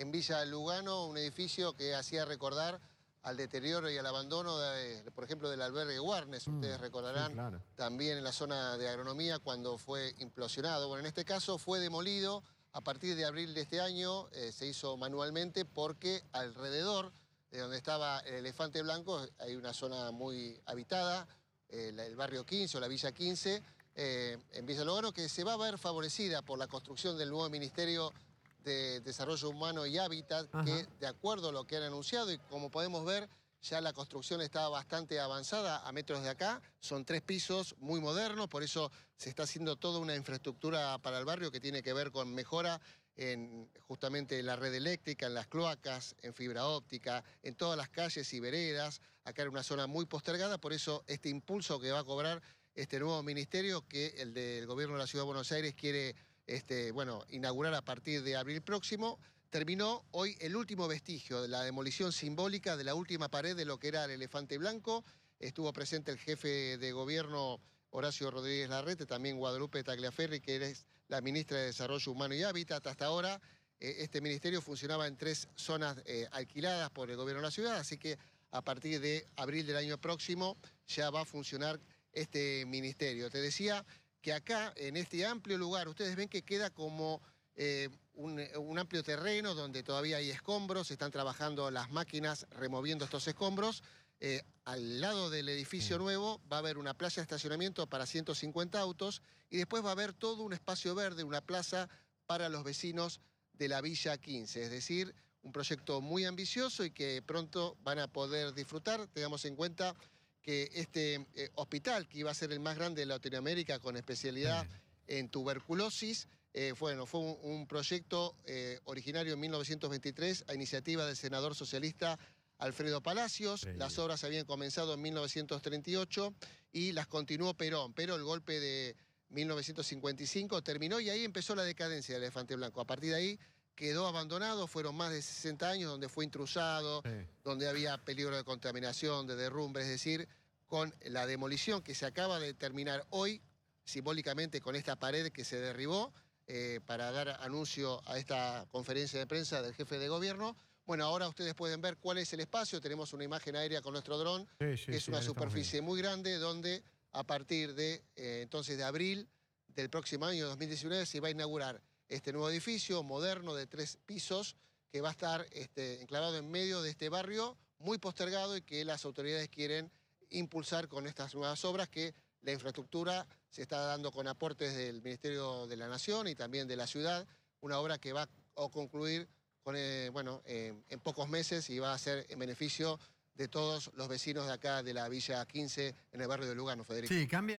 en Villa Lugano, un edificio que hacía recordar al deterioro y al abandono, por ejemplo, del albergue Warnes. Mm, Ustedes recordarán también en la zona de agronomía cuando fue implosionado. Bueno, en este caso fue demolido a partir de abril de este año, eh, se hizo manualmente porque alrededor de donde estaba el elefante blanco hay una zona muy habitada, eh, el barrio 15 o la Villa 15, eh, en Villa Lugano, que se va a ver favorecida por la construcción del nuevo Ministerio de Desarrollo Humano y Hábitat, que de acuerdo a lo que han anunciado y como podemos ver, ya la construcción está bastante avanzada a metros de acá, son tres pisos muy modernos, por eso se está haciendo toda una infraestructura para el barrio que tiene que ver con mejora en justamente la red eléctrica, en las cloacas, en fibra óptica, en todas las calles y veredas. Acá era una zona muy postergada, por eso este impulso que va a cobrar este nuevo ministerio que el del gobierno de la Ciudad de Buenos Aires quiere este, bueno, inaugurar a partir de abril próximo, terminó hoy el último vestigio de la demolición simbólica de la última pared de lo que era el elefante blanco. Estuvo presente el jefe de gobierno Horacio Rodríguez Larrete, también Guadalupe Tagliaferri, que es la ministra de Desarrollo Humano y Hábitat. Hasta ahora eh, este ministerio funcionaba en tres zonas eh, alquiladas por el gobierno de la ciudad, así que a partir de abril del año próximo ya va a funcionar este ministerio. Te decía, que acá, en este amplio lugar, ustedes ven que queda como eh, un, amplio terreno donde todavía hay escombros, están trabajando las máquinas removiendo estos escombros. Eh, al lado del edificio mm. nuevo va a haber una plaza de estacionamiento para 150 autos y después va a haber todo un espacio verde, una plaza para los vecinos de la Villa 15. Es decir, un proyecto muy ambicioso y que pronto van a poder disfrutar. Tengamos en cuenta que este eh, hospital, que iba a ser el más grande de Latinoamérica con especialidad en tuberculosis, eh, bueno, fue un, proyecto eh, originario en 1923 a iniciativa del senador socialista Alfredo Palacios. Las obras habían comenzado en 1938 y las continuó Perón, pero el golpe de 1955 terminó y ahí empezó la decadencia del elefante blanco. A partir de ahí quedó abandonado, fueron más de 60 años donde fue intrusado, donde había peligro de contaminación, de derrumbe, es decir, con la demolición que se acaba de terminar hoy, simbólicamente con esta pared que se derribó, eh, para dar anuncio a esta conferencia de prensa del jefe de gobierno. Bueno, ahora ustedes pueden ver cuál es el espacio, tenemos una imagen aérea con nuestro dron, que es una superficie muy grande donde a partir de eh, entonces de abril del próximo año 2019 se va a inaugurar este nuevo edificio moderno de tres pisos que va a estar este, enclavado en medio de este barrio muy postergado y que las autoridades quieren impulsar con estas nuevas obras que la infraestructura se está dando con aportes del Ministerio de la Nación y también de la ciudad, una obra que va a concluir con, eh, bueno, en pocos meses y va a ser en beneficio de todos los vecinos de acá de la Villa 15 en el barrio de Lugano, Federico. Sí, cambia.